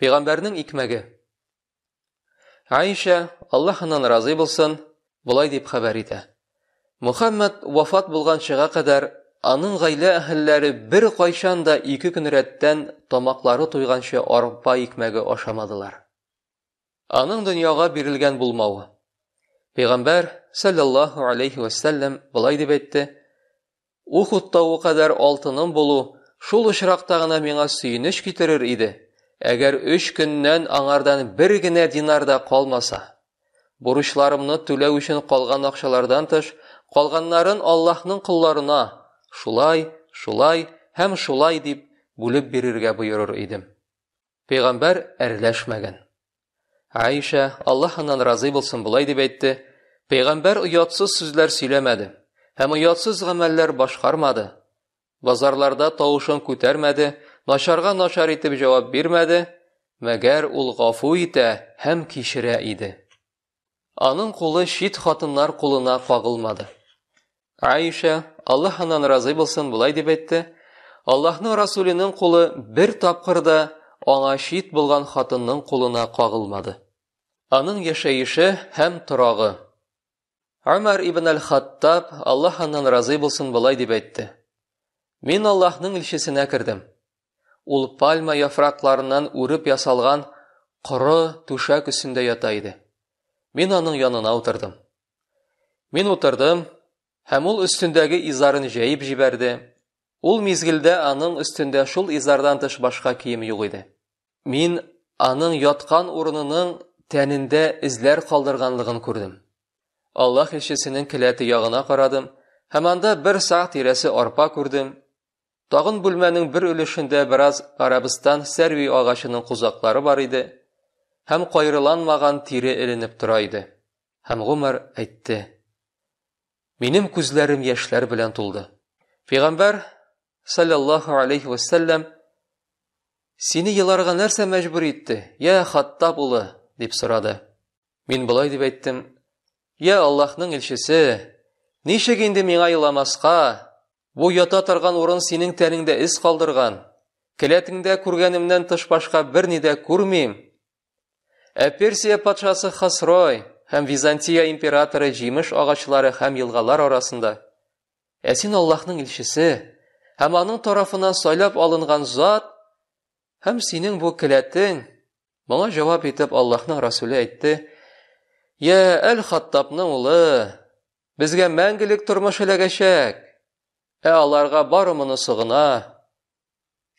пайғамбарның икмәгі айша аллах анан разы болсын бұлай деп хабар итә. мұхаммад вафат болған шыға қадар аның ғаилә әһілләре бір қайшан да екі күн рәттен тамақлары тойғанша арпа икмәгі ашамадылар аның дүнияға берілген болмауы пайғамбар саллаллаху алейхи уассалам былай деп айтты ухуд тауы қадар алтыным болу шул ұшырақта ғана миңа сүйініш китерер еді әгәр үш күннән аңардан бір генә динарда қалмаса бұрышларымны түләу үшін қалған ақшалардан тыш қалғаннарын аллаһның құлларына шулай шулай һәм шулай деп бүліп берергә бұйырыр идем пайғамбар әрләшмәгән айша аллаһ анан болсын былай деп әйтте пайғамбар ұятсыз сүзләр сөйләмәде һәм ұятсыз ғәмәлләр башқармады базарларда тауышын күтәрмәде Нашарға нашар етіп жауап бермәді, мәгәр ол ғафу итә һәм кешірә иде. Аның қолы шит хатыннар қолына қағылмады. Айша, Аллах анан разы болсын, бұлай деп әйтті. Аллахның Расулінің қолы бір тапқырда аңа шит болған хатынның қолына қағылмады. Аның ешейші һәм тұрағы. Амар ибн әл-Хаттаб Аллах анан разы болсын, бұлай деп әйтті. Мен Аллахның ілшесіне кірдім. Ул пальма яфракларынан ұрып ясалған құры түшәк үстінде ятайды. Мен аның янына отырдым. Мен отырдым, һәм ул үстіндегі изарын жәйіп жіберді. Ул мезгілде аның үстінде шул изардан тыш башқа кием юк иде. Мин аның яткан урынының тәнендә ізлер қалдырғанлығын күрдім. Аллаһ илчесенең келәте яғына қарадым һәм анда бер сак тирәсе арпа Тағын бүлмәнең бір өлішінде біраз арабыстан сәрви ағашының құзақлары бар Әм һәм қайрыланмаған тире ілініп тұрайды, Әм Һәм Ғумар әйтте: "Минем күзләрем яшьләр белән тулды. Пәйгамбәр саллаллаһу алейхи ва сәлләм сине еларга нәрсә мәжбүр етті, Я Хаттаб улы?" деп сұрады Мен былай деп әйттем: "Я Аллаһның елшісі Нешегенде миңа Бу ята торган урын синең тәнеңдә из калдырган. Келәтеңдә күргәнемнән тыш башка берни дә күрмим. Ә Персия патшасы Хасрой һәм Византия императоры җимеш агачлары һәм елгалар арасында. Ә син Аллаһның илчесе һәм аның тарафына сайлап алынган зат һәм синең бу келәтең Моңа җавап итеп Аллаһның Расулы әйтте: "Я әл-Хаттабның улы, безгә мәңгелек тормыш ә аларға барымыны сығына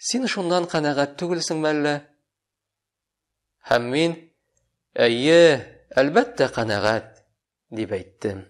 сен шундан қанағат түгілсің мәллә һәм мин әйе әлбәттә қанағат деп айттым.